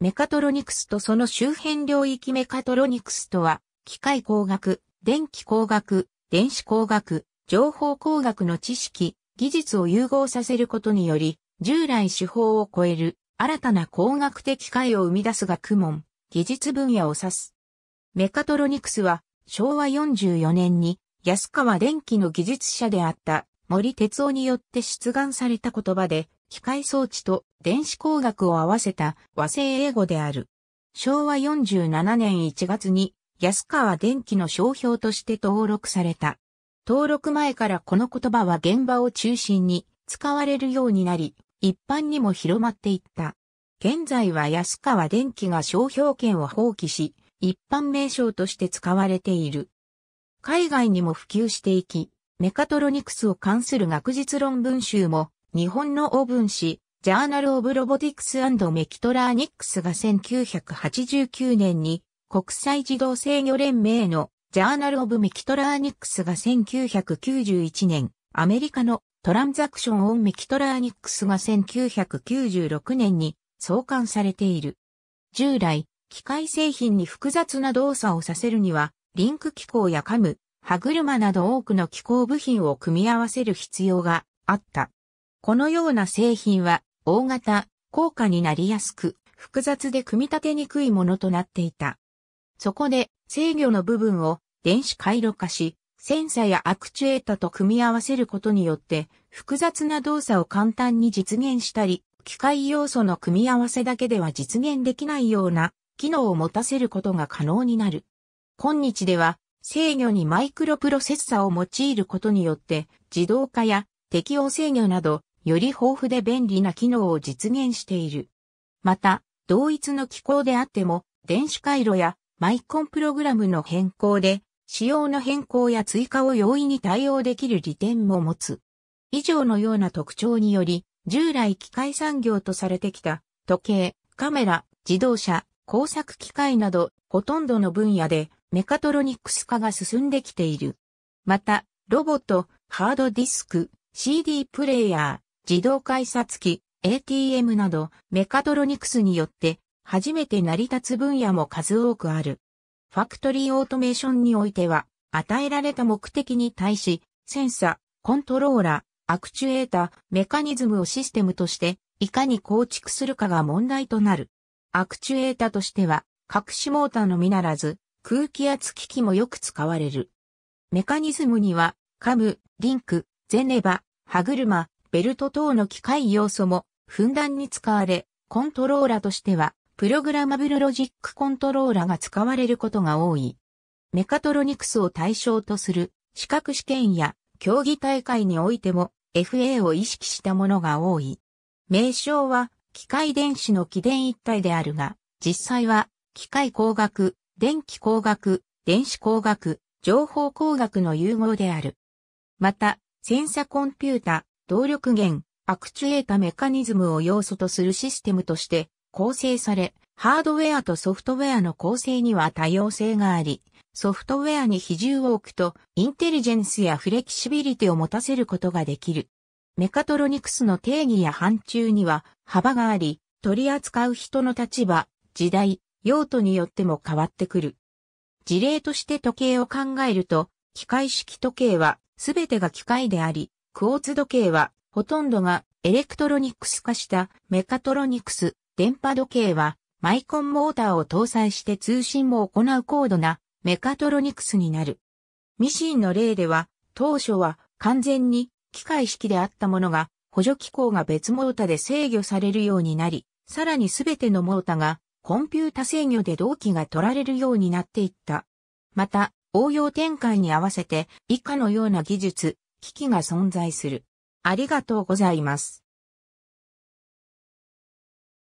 メカトロニクスとその周辺領域メカトロニクスとは、機械工学、電気工学、電子工学、情報工学の知識、技術を融合させることにより、従来手法を超える新たな工学的解を生み出す学問、技術分野を指す。メカトロニクスは昭和44年に安川電機の技術者であった森哲夫によって出願された言葉で機械装置と電子工学を合わせた和製英語である。昭和47年1月に安川電機の商標として登録された。登録前からこの言葉は現場を中心に使われるようになり、一般にも広まっていった。現在は安川電機が商標権を放棄し、一般名称として使われている。海外にも普及していき、メカトロニクスを関する学術論文集も日本のオーブン誌、ジャーナル・オブ・ロボティクスメキトラーニックスが1989年に国際自動制御連盟のジャーナル・オブ・メキトラーニックスが1991年、アメリカのトランザクション・オン・メキトラーニックスが1996年に創刊されている。従来、機械製品に複雑な動作をさせるには、リンク機構やカム、歯車など多くの機構部品を組み合わせる必要があった。このような製品は大型、高価になりやすく、複雑で組み立てにくいものとなっていた。そこで制御の部分を電子回路化し、センサやアクチュエータと組み合わせることによって複雑な動作を簡単に実現したり、機械要素の組み合わせだけでは実現できないような機能を持たせることが可能になる。今日では制御にマイクロプロセッサを用いることによって自動化や適応制御などより豊富で便利な機能を実現している。また、同一の機構であっても、電子回路やマイコンプログラムの変更で、仕様の変更や追加を容易に対応できる利点も持つ。以上のような特徴により、従来機械産業とされてきた、時計、カメラ、自動車、工作機械など、ほとんどの分野でメカトロニクス化が進んできている。また、ロボット、ハードディスク、CD プレイヤー、自動改札機、ATM などメカトロニクスによって初めて成り立つ分野も数多くある。ファクトリーオートメーションにおいては与えられた目的に対しセンサ、コントローラ、アクチュエータ、メカニズムをシステムとしていかに構築するかが問題となる。アクチュエータとしては隠しモーターのみならず空気圧機器もよく使われる。メカニズムにはカム、リンク、ゼネバ、歯車、ベルト等の機械要素もふんだんに使われ、コントローラとしては、プログラマブルロジックコントローラが使われることが多い。メカトロニクスを対象とする資格試験や競技大会においても FA を意識したものが多い。名称は機械電子の起電一体であるが、実際は機械工学、電気工学、電子工学、情報工学の融合である。また、センサコンピュータ、動力源、アクチュエータメカニズムを要素とするシステムとして構成され、ハードウェアとソフトウェアの構成には多様性があり、ソフトウェアに比重を置くと、インテリジェンスやフレキシビリティを持たせることができる。メカトロニクスの定義や範疇には幅があり、取り扱う人の立場、時代、用途によっても変わってくる。事例として時計を考えると、機械式時計は、全てが機械であり、クォーツ時計は、ほとんどがエレクトロニクス化したメカトロニクス、電波時計は、マイコンモーターを搭載して通信も行う高度なメカトロニクスになる。ミシンの例では、当初は完全に機械式であったものが、補助機構が別モータで制御されるようになり、さらにすべてのモータがコンピュータ制御で同期が取られるようになっていった。また、応用展開に合わせて以下のような技術、危機が存在する。ありがとうございます。